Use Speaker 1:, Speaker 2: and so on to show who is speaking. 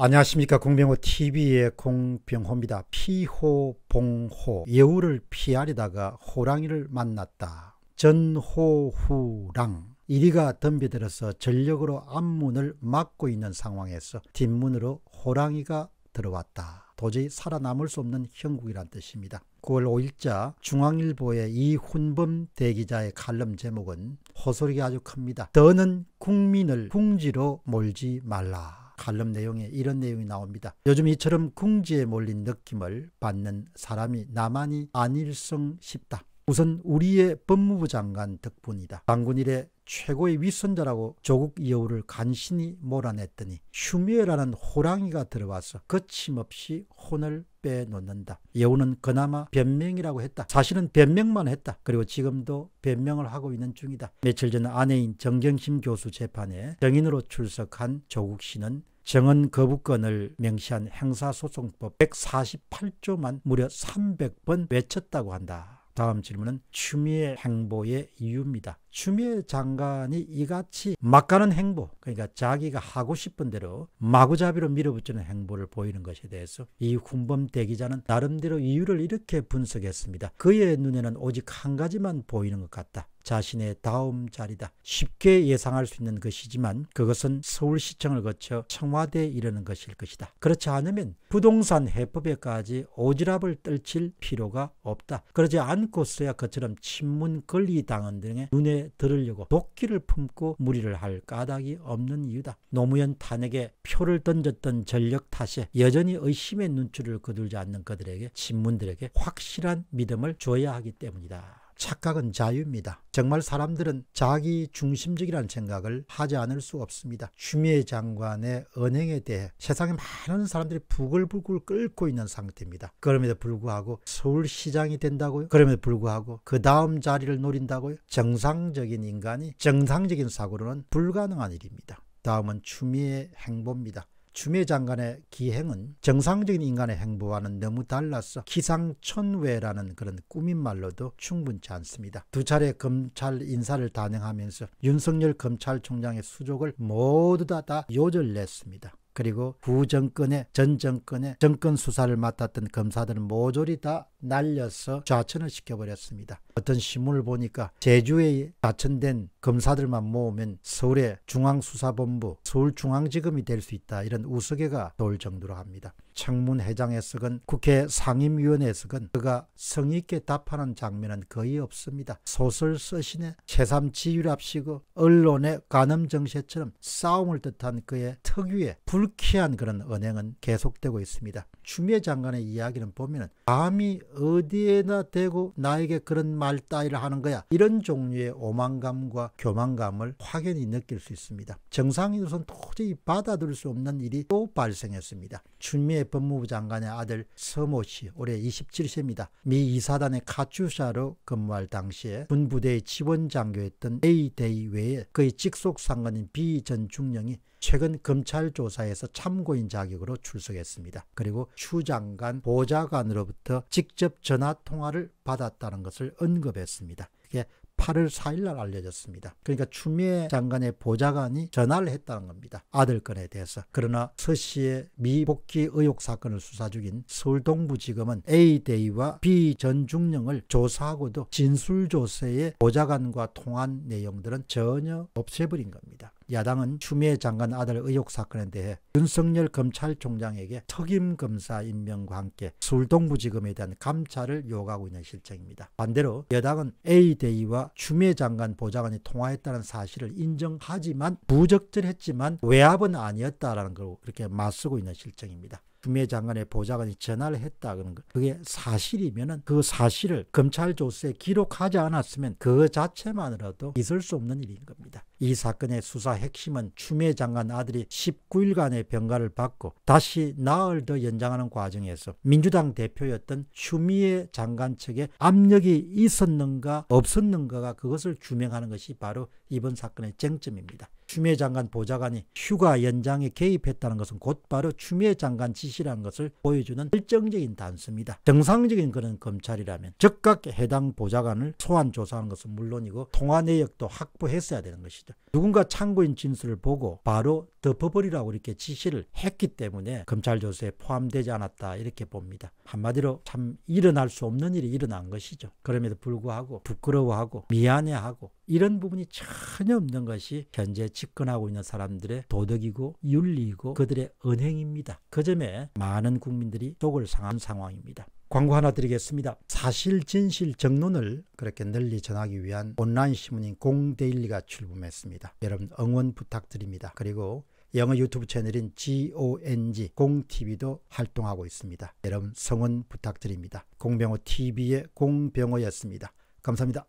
Speaker 1: 안녕하십니까 공병호 TV의 공병호입니다. 피호봉호 예우를 피하려다가 호랑이를 만났다. 전호후랑 이리가 덤비들어서 전력으로 앞문을 막고 있는 상황에서 뒷문으로 호랑이가 들어왔다. 도저히 살아남을 수 없는 형국이란 뜻입니다. 9월 5일자 중앙일보의 이훈범 대기자의 칼럼 제목은 호소력이 아주 큽니다. 더는 국민을 궁지로 몰지 말라. 칼럼 내용에 이런 내용이 나옵니다. 요즘 이처럼 궁지에 몰린 느낌을 받는 사람이 나만이 아닐성 싶다. 우선 우리의 법무부 장관 덕분이다. 방군 일에 최고의 위선자라고 조국 여우를 간신히 몰아냈더니 슈미어라는 호랑이가 들어와서 거침없이 혼을 빼놓는다. 여우는 그나마 변명이라고 했다. 사실은 변명만 했다. 그리고 지금도 변명을 하고 있는 중이다. 며칠 전 아내인 정경심 교수 재판에 정인으로 출석한 조국 씨는 정은 거부권을 명시한 행사소송법 148조만 무려 300번 외쳤다고 한다. 다음 질문은 추미애 행보의 이유입니다. 추미애 장관이 이같이 막가는 행보, 그러니까 자기가 하고 싶은 대로 마구잡이로 밀어붙이는 행보를 보이는 것에 대해서 이 훈범 대기자는 나름대로 이유를 이렇게 분석했습니다. 그의 눈에는 오직 한 가지만 보이는 것 같다. 자신의 다음 자리다. 쉽게 예상할 수 있는 것이지만 그것은 서울시청을 거쳐 청와대에 이르는 것일 것이다. 그렇지 않으면 부동산 해법에까지 오지랖을 떨칠 필요가 없다. 그러지 않고서야 그처럼 친문 권리당원 등의 눈에 귀에 들으려고 도끼를 품고 무리를 할 까닭이 없는 이유다. 노무현 탄핵에 표를 던졌던 전력 탓에 여전히 의심의 눈초리를 거둘지 않는 그들에게 신문들에게 확실한 믿음을 줘야 하기 때문이다. 착각은 자유입니다. 정말 사람들은 자기 중심적이라는 생각을 하지 않을 수 없습니다. 추미애 장관의 언행에 대해 세상에 많은 사람들이 부글부글 끓고 있는 상태입니다. 그럼에도 불구하고 서울시장이 된다고요? 그럼에도 불구하고 그 다음 자리를 노린다고요? 정상적인 인간이 정상적인 사고로는 불가능한 일입니다. 다음은 추미애 행보입니다. 추미애 장관의 기행은 정상적인 인간의 행보와는 너무 달라서 기상천외라는 그런 꾸민 말로도 충분치 않습니다. 두 차례 검찰 인사를 단행하면서 윤석열 검찰총장의 수족을 모두 다, 다 요절냈습니다. 그리고 구정권의 전 정권의 정권 수사를 맡았던 검사들은 모조리 다 날려서 좌천을 시켜버렸습니다. 어떤 신문을 보니까 제주에 좌천된 검사들만 모으면 서울의 중앙수사본부, 서울중앙지검이 될 수 있다 이런 우스개가 돌 정도로 합니다. 청문 회장에서은 국회 상임위원회에서은 그가 성의 있게 답하는 장면은 거의 없습니다. 소설 쓰시네 새삼지휘랍시고 언론의 간음정세처럼 싸움을 뜻한 그의 특유의 불쾌한 그런 언행은 계속되고 있습니다. 추미애 장관의 이야기는 보면은 감히 어디에나 대고 나에게 그런 말 따위를 하는 거야 이런 종류의 오만감과 교만감을 확연히 느낄 수 있습니다. 정상인으로서는 도저히 받아들일 수 없는 일이 또 발생했습니다. 추미애 법무부 장관의 아들 서모 씨 올해 27세입니다. 미 이사단의 카츄샤로 근무할 당시에 군부대의 지원 장교였던 A데이 외에 그의 직속 상관인 B 전 중령이 최근 검찰 조사에서 참고인 자격으로 출석했습니다. 그리고 추장관, 보좌관으로부터 직접 전화 통화를 받았다는 것을 언급했습니다. 그게 8월 4일 날 알려졌습니다. 그러니까 추미애 장관의 보좌관이 전화를 했다는 겁니다. 아들 건에 대해서. 그러나 서 씨의 미복귀 의혹 사건을 수사 중인 서울동부지검은 A데이와 B전중령을 조사하고도 진술조서의 보좌관과 통한 내용들은 전혀 없애버린 겁니다. 야당은 추미애 장관 아들 의혹 사건에 대해 윤석열 검찰총장에게 특임 검사 임명과 함께 술동부지검에 대한 감찰을 요구하고 있는 실정입니다. 반대로 여당은 A대의와 추미애 장관 보좌관이 통화했다는 사실을 인정하지만 부적절했지만 외압은 아니었다라는 걸 그렇게 맞서고 있는 실정입니다. 주미 장관의 보좌관이 전화를 했다 그런 거. 그게 사실이면은 그 사실을 검찰 조사에 기록하지 않았으면 그 자체만으로도 있을 수 없는 일인 겁니다. 이 사건의 수사 핵심은 추미애 장관 아들이 19일간의 병가를 받고 다시 나흘 더 연장하는 과정에서 민주당 대표였던 추미애 장관 측에 압력이 있었는가 없었는가가 그것을 규명하는 것이 바로 이번 사건의 쟁점입니다. 추미애 장관 보좌관이 휴가 연장에 개입했다는 것은 곧바로 추미애 장관 지시라는 것을 보여주는 결정적인 단서입니다. 정상적인 그런 검찰이라면 즉각 해당 보좌관을 소환 조사하는 것은 물론이고 통화 내역도 확보했어야 되는 것이죠. 누군가 참고인 진술을 보고 바로 덮어버리라고 이렇게 지시를 했기 때문에 검찰 조사에 포함되지 않았다 이렇게 봅니다. 한마디로 참 일어날 수 없는 일이 일어난 것이죠. 그럼에도 불구하고 부끄러워하고 미안해하고 이런 부분이 전혀 없는 것이 현재 집권하고 있는 사람들의 도덕이고 윤리이고 그들의 은행입니다. 그 점에 많은 국민들이 속을 상한 상황입니다. 광고 하나 드리겠습니다. 사실, 진실, 정론을 그렇게 널리 전하기 위한 온라인 신문인 공데일리가 출범했습니다. 여러분 응원 부탁드립니다. 그리고 영어 유튜브 채널인 GONG 공TV도 활동하고 있습니다. 여러분 성원 부탁드립니다. 공병호 TV의 공병호였습니다. 감사합니다.